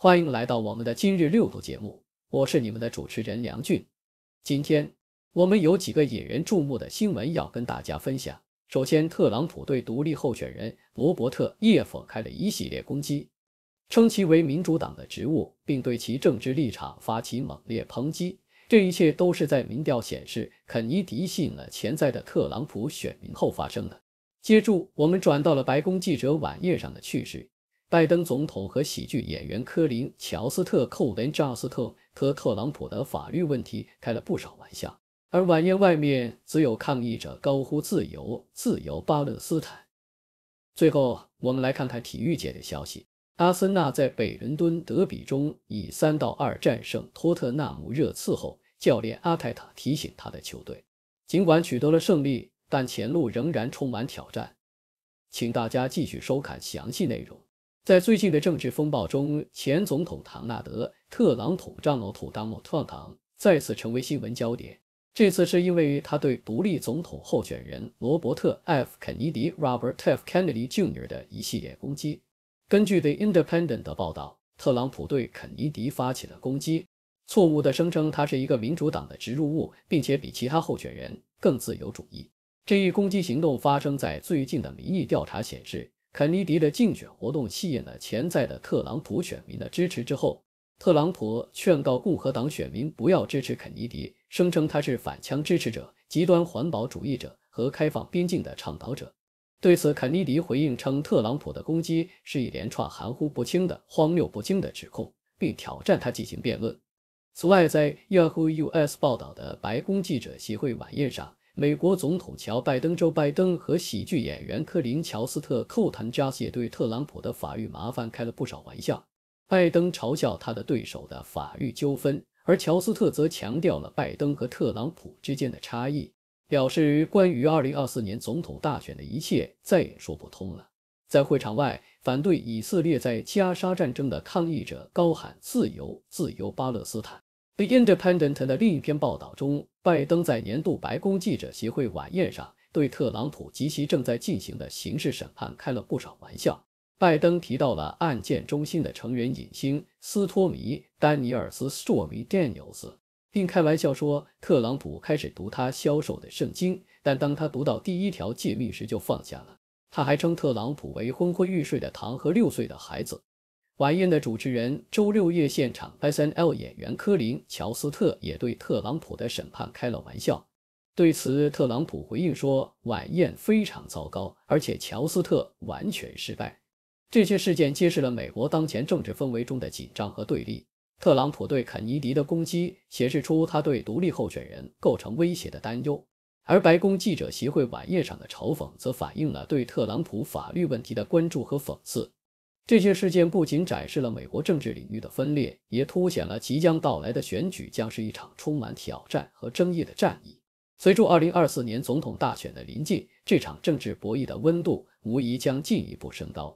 欢迎来到我们的今日六度节目，我是你们的主持人梁俊。今天我们有几个引人注目的新闻要跟大家分享。首先，特朗普对独立候选人罗伯特·叶夫开了一系列攻击，称其为民主党的职务，并对其政治立场发起猛烈抨击。这一切都是在民调显示肯尼迪吸引了潜在的特朗普选民后发生的。接住，我们转到了白宫记者晚宴上的趣事。拜登总统和喜剧演员科林·乔斯特、寇文扎斯特和特朗普的法律问题开了不少玩笑。而晚宴外面只有抗议者高呼“自由，自由巴勒斯坦”。最后，我们来看看体育界的消息。阿森纳在北伦敦德比中以三到二战胜托特纳姆热刺后，教练阿泰塔提醒他的球队，尽管取得了胜利，但前路仍然充满挑战。请大家继续收看详细内容。在最近的政治风暴中，前总统唐纳德·特朗普 （Donald t r u 再次成为新闻焦点。这次是因为他对独立总统候选人罗伯特 ·F· 肯尼迪 （Robert F. Kennedy） Jr. 的一系列攻击。根据《The Independent》的报道，特朗普对肯尼迪发起了攻击，错误地声称他是一个民主党的植入物，并且比其他候选人更自由主义。这一攻击行动发生在最近的民意调查显示。肯尼迪的竞选活动吸引了潜在的特朗普选民的支持。之后，特朗普劝告共和党选民不要支持肯尼迪，声称他是反枪支持者、极端环保主义者和开放边境的倡导者。对此，肯尼迪回应称，特朗普的攻击是一连串含糊不清的、荒谬不清的指控，并挑战他进行辩论。此外，在 Yahoo US 报道的白宫记者协会晚宴上，美国总统乔·拜登、州拜登和喜剧演员克林·乔斯特扣谈加也对特朗普的法律麻烦开了不少玩笑。拜登嘲笑他的对手的法律纠纷，而乔斯特则强调了拜登和特朗普之间的差异，表示关于2024年总统大选的一切再也说不通了。在会场外，反对以色列在加沙战争的抗议者高喊“自由，自由巴勒斯坦”。The Independent》的另一篇报道中，拜登在年度白宫记者协会晚宴上对特朗普及其正在进行的刑事审判开了不少玩笑。拜登提到了案件中心的成员影星斯托米·丹尼尔斯 （Stormy Daniels），并开玩笑说特朗普开始读他销售的《圣经》，但当他读到第一条诫命时就放下了。他还称特朗普为“昏昏欲睡的糖”和“六岁的孩子”。晚宴的主持人、周六夜现场 S N L 演员科林·乔斯特也对特朗普的审判开了玩笑。对此，特朗普回应说：“晚宴非常糟糕，而且乔斯特完全失败。”这些事件揭示了美国当前政治氛围中的紧张和对立。特朗普对肯尼迪的攻击显示出他对独立候选人构成威胁的担忧，而白宫记者协会晚宴上的嘲讽则反映了对特朗普法律问题的关注和讽刺。这些事件不仅展示了美国政治领域的分裂，也凸显了即将到来的选举将是一场充满挑战和争议的战役。随着2024年总统大选的临近，这场政治博弈的温度无疑将进一步升高。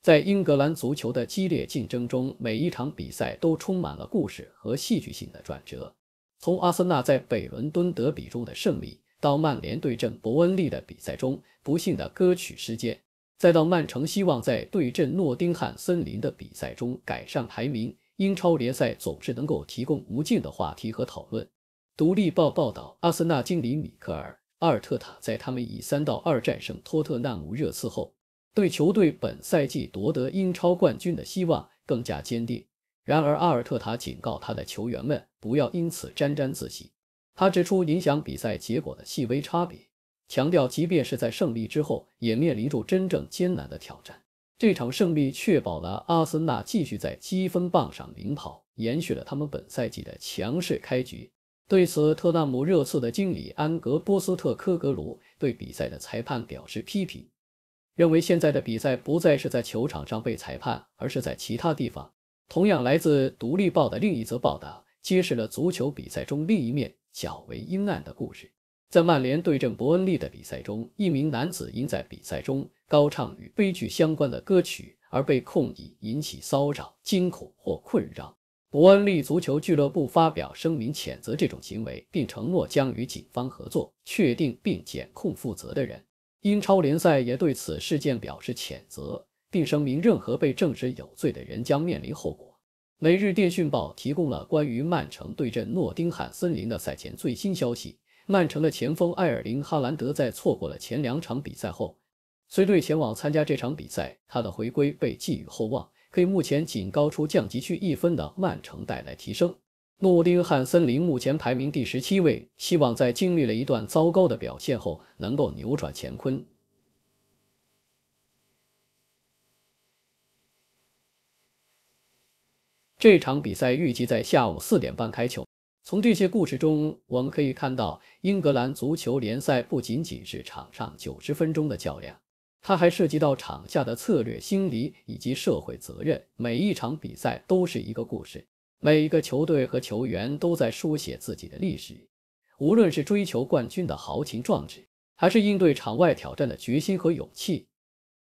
在英格兰足球的激烈竞争中，每一场比赛都充满了故事和戏剧性的转折。从阿森纳在北伦敦德比中的胜利，到曼联对阵伯恩利的比赛中不幸的歌曲事件。再到曼城希望在对阵诺丁汉森林的比赛中改善排名。英超联赛总是能够提供无尽的话题和讨论。《独立报》报道，阿森纳经理米克尔·阿尔特塔在他们以三到二战胜托特纳姆热刺后，对球队本赛季夺得英超冠军的希望更加坚定。然而，阿尔特塔警告他的球员们不要因此沾沾自喜。他指出，影响比赛结果的细微差别。强调，即便是在胜利之后，也面临着真正艰难的挑战。这场胜利确保了阿森纳继续在积分榜上领跑，延续了他们本赛季的强势开局。对此，特纳姆热刺的经理安格波斯特科格鲁对比赛的裁判表示批评，认为现在的比赛不再是在球场上被裁判，而是在其他地方。同样，来自《独立报》的另一则报道揭示了足球比赛中另一面较为阴暗的故事。在曼联对阵伯恩利的比赛中，一名男子因在比赛中高唱与悲剧相关的歌曲而被控以引起骚扰、惊恐或困扰。伯恩利足球俱乐部发表声明谴责这种行为，并承诺将与警方合作，确定并检控负责的人。英超联赛也对此事件表示谴责，并声明任何被证实有罪的人将面临后果。《每日电讯报》提供了关于曼城对阵诺丁汉森林的赛前最新消息。曼城的前锋埃尔林·哈兰德在错过了前两场比赛后，随队前往参加这场比赛。他的回归被寄予厚望，可以目前仅高出降级区一分的曼城带来提升。诺丁汉森林目前排名第十七位，希望在经历了一段糟糕的表现后能够扭转乾坤。这场比赛预计在下午四点半开球。从这些故事中，我们可以看到英格兰足球联赛不仅仅是场上九十分钟的较量，它还涉及到场下的策略、心理以及社会责任。每一场比赛都是一个故事，每一个球队和球员都在书写自己的历史。无论是追求冠军的豪情壮志，还是应对场外挑战的决心和勇气，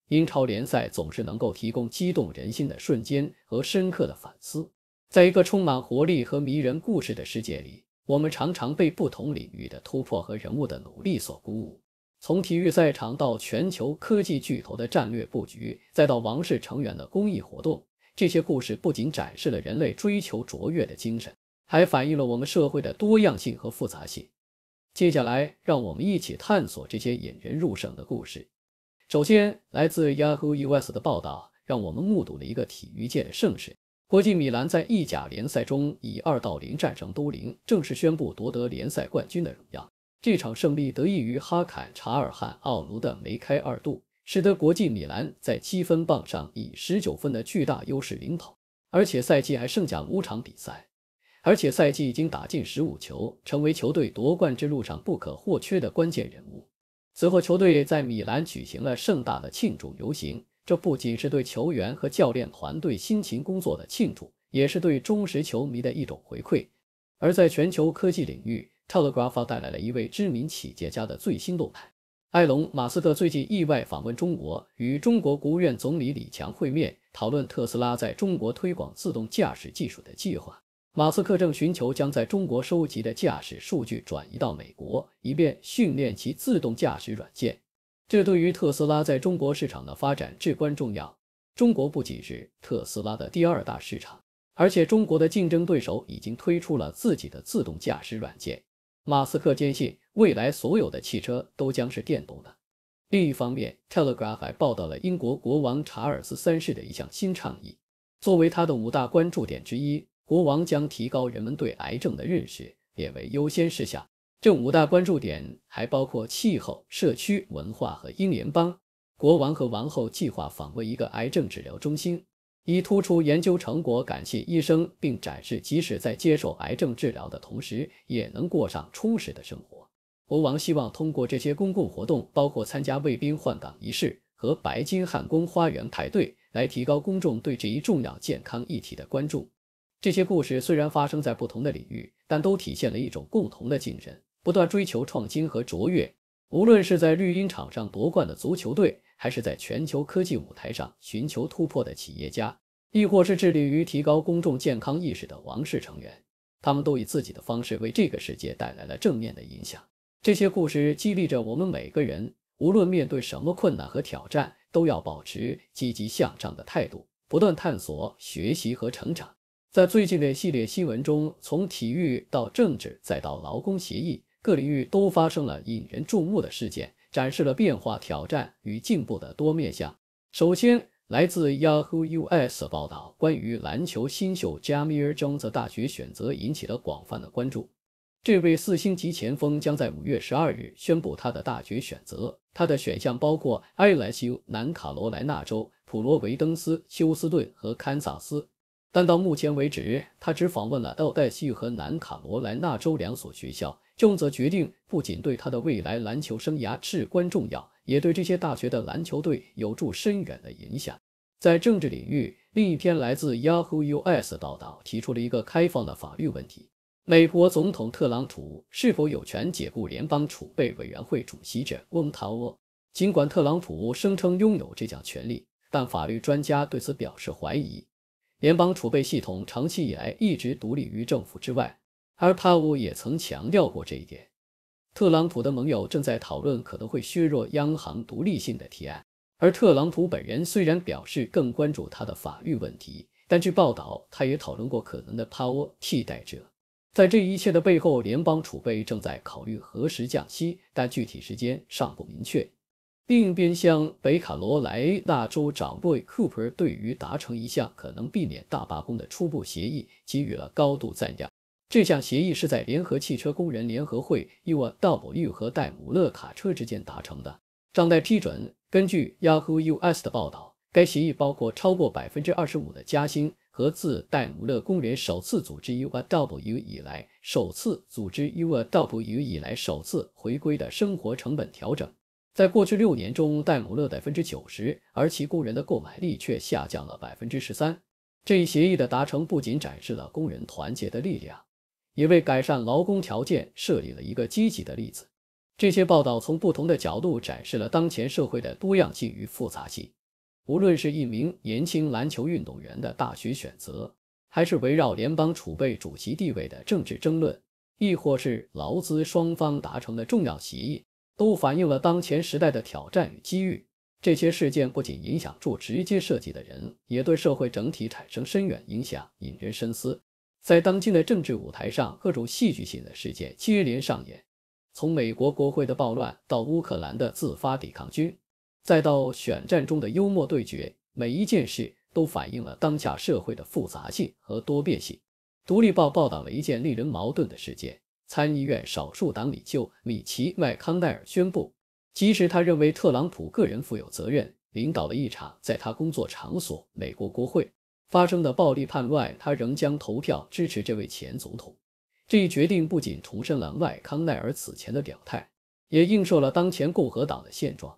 英超联赛总是能够提供激动人心的瞬间和深刻的反思。在一个充满活力和迷人故事的世界里，我们常常被不同领域的突破和人物的努力所鼓舞。从体育赛场到全球科技巨头的战略布局，再到王室成员的公益活动，这些故事不仅展示了人类追求卓越的精神，还反映了我们社会的多样性和复杂性。接下来，让我们一起探索这些引人入胜的故事。首先，来自 Yahoo US 的报道让我们目睹了一个体育界的盛世。国际米兰在意甲联赛中以二到零战胜都灵，正式宣布夺得联赛冠军的荣耀。这场胜利得益于哈坎·查尔汉·奥卢的梅开二度，使得国际米兰在积分榜上以十九分的巨大优势领跑。而且赛季还剩下五场比赛，而且赛季已经打进十五球，成为球队夺冠之路上不可或缺的关键人物。此后，球队在米兰举行了盛大的庆祝游行。这不仅是对球员和教练团队辛勤工作的庆祝，也是对忠实球迷的一种回馈。而在全球科技领域 t e l e g r a p h 带来了一位知名企业家的最新动态：埃隆·马斯克最近意外访问中国，与中国国务院总理李强会面，讨论特斯拉在中国推广自动驾驶技术的计划。马斯克正寻求将在中国收集的驾驶数据转移到美国，以便训练其自动驾驶软件。这对于特斯拉在中国市场的发展至关重要。中国不仅是特斯拉的第二大市场，而且中国的竞争对手已经推出了自己的自动驾驶软件。马斯克坚信，未来所有的汽车都将是电动的。另一方面，《Telegraph》还报道了英国国王查尔斯三世的一项新倡议，作为他的五大关注点之一，国王将提高人们对癌症的认识列为优先事项。这五大关注点还包括气候、社区、文化和英联邦。国王和王后计划访问一个癌症治疗中心，以突出研究成果，感谢医生，并展示即使在接受癌症治疗的同时，也能过上充实的生活。国王希望通过这些公共活动，包括参加卫兵换岗仪式和白金汉宫花园派对，来提高公众对这一重要健康议题的关注。这些故事虽然发生在不同的领域，但都体现了一种共同的精神。不断追求创新和卓越。无论是在绿茵场上夺冠的足球队，还是在全球科技舞台上寻求突破的企业家，亦或是致力于提高公众健康意识的王室成员，他们都以自己的方式为这个世界带来了正面的影响。这些故事激励着我们每个人，无论面对什么困难和挑战，都要保持积极向上的态度，不断探索、学习和成长。在最近的系列新闻中，从体育到政治，再到劳工协议。各领域都发生了引人注目的事件，展示了变化、挑战与进步的多面向。首先，来自 Yahoo US 的报道，关于篮球新秀加 o 尔 e s 大学选择引起了广泛的关注。这位四星级前锋将在五月十二日宣布他的大学选择，他的选项包括 LSU、南卡罗来纳州、普罗维登斯、休斯顿和堪萨斯。但到目前为止，他只访问了 LSU 和南卡罗来纳州两所学校。重则决定不仅对他的未来篮球生涯至关重要，也对这些大学的篮球队有助深远的影响。在政治领域，另一篇来自 Yahoo US 报道提出了一个开放的法律问题：美国总统特朗普是否有权解雇联邦储备委员会主席者翁塔沃？尽管特朗普声称拥有这项权利，但法律专家对此表示怀疑。联邦储备系统长期以来一直独立于政府之外。而帕沃也曾强调过这一点。特朗普的盟友正在讨论可能会削弱央行独立性的提案，而特朗普本人虽然表示更关注他的法律问题，但据报道他也讨论过可能的帕沃替代者。在这一切的背后，联邦储备正在考虑何时降息，但具体时间尚不明确。另一边，向北卡罗来纳州长布 o p e r 对于达成一项可能避免大罢工的初步协议给予了高度赞扬。这项协议是在联合汽车工人联合会 u w 和戴姆勒卡车之间达成的，尚待批准。根据 Yahoo US 的报道，该协议包括超过百分之二十五的加薪和自戴姆勒工人首次组织 UAW 以来首次组织 UAW 以来首次回归的生活成本调整。在过去六年中，戴姆勒百分之九十，而其工人的购买力却下降了百分之十三。这一协议的达成不仅展示了工人团结的力量。也为改善劳工条件设立了一个积极的例子。这些报道从不同的角度展示了当前社会的多样性与复杂性。无论是一名年轻篮球运动员的大学选择，还是围绕联邦储备主席地位的政治争论，亦或是劳资双方达成的重要协议，都反映了当前时代的挑战与机遇。这些事件不仅影响住直接涉及的人，也对社会整体产生深远影响，引人深思。在当今的政治舞台上，各种戏剧性的事件接连上演。从美国国会的暴乱，到乌克兰的自发抵抗军，再到选战中的幽默对决，每一件事都反映了当下社会的复杂性和多变性。《独立报》报道了一件令人矛盾的事件：参议院少数党领袖米奇·麦康奈尔宣布，即使他认为特朗普个人负有责任，领导了一场在他工作场所——美国国会。发生的暴力叛乱，他仍将投票支持这位前总统。这一决定不仅重申了麦康奈尔此前的表态，也映射了当前共和党的现状。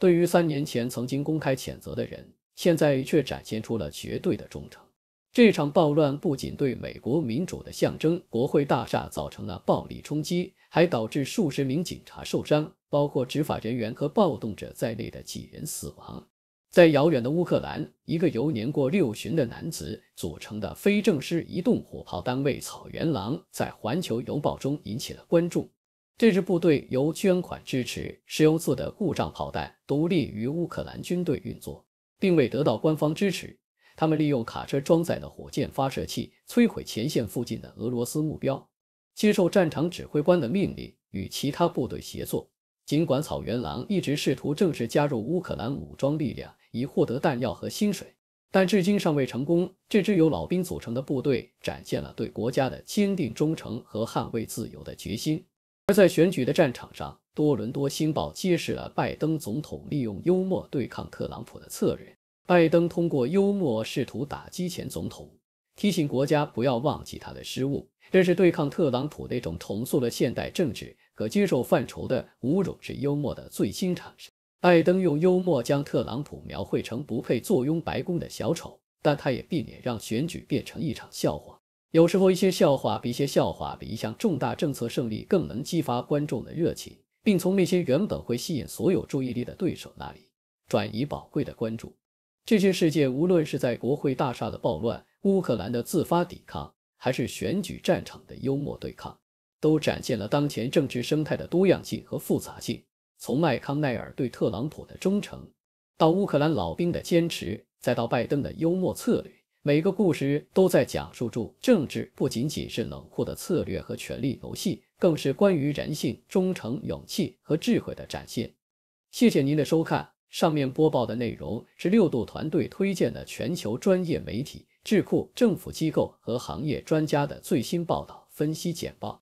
对于三年前曾经公开谴责的人，现在却展现出了绝对的忠诚。这场暴乱不仅对美国民主的象征——国会大厦造成了暴力冲击，还导致数十名警察受伤，包括执法人员和暴动者在内的几人死亡。在遥远的乌克兰，一个由年过六旬的男子组成的非正式移动火炮单位“草原狼”在《环球邮报》中引起了关注。这支部队由捐款支持，石油做的故障炮弹，独立于乌克兰军队运作，并未得到官方支持。他们利用卡车装载的火箭发射器摧毁前线附近的俄罗斯目标，接受战场指挥官的命令，与其他部队协作。尽管“草原狼”一直试图正式加入乌克兰武装力量，以获得弹药和薪水，但至今尚未成功。这支由老兵组成的部队展现了对国家的坚定忠诚和捍卫自由的决心。而在选举的战场上，《多伦多星报》揭示了拜登总统利用幽默对抗特朗普的策略。拜登通过幽默试图打击前总统，提醒国家不要忘记他的失误。这是对抗特朗普那种重塑了现代政治可接受范畴的侮辱式幽默的最新尝试。拜登用幽默将特朗普描绘成不配坐拥白宫的小丑，但他也避免让选举变成一场笑话。有时候，一些笑话比一些笑话比一项重大政策胜利更能激发观众的热情，并从那些原本会吸引所有注意力的对手那里转移宝贵的关注。这些事件，无论是在国会大厦的暴乱、乌克兰的自发抵抗，还是选举战场的幽默对抗，都展现了当前政治生态的多样性和复杂性。从麦康奈尔对特朗普的忠诚，到乌克兰老兵的坚持，再到拜登的幽默策略，每个故事都在讲述：住政治不仅仅是冷酷的策略和权力游戏，更是关于人性、忠诚、勇气和智慧的展现。谢谢您的收看。上面播报的内容是六度团队推荐的全球专业媒体、智库、政府机构和行业专家的最新报道分析简报。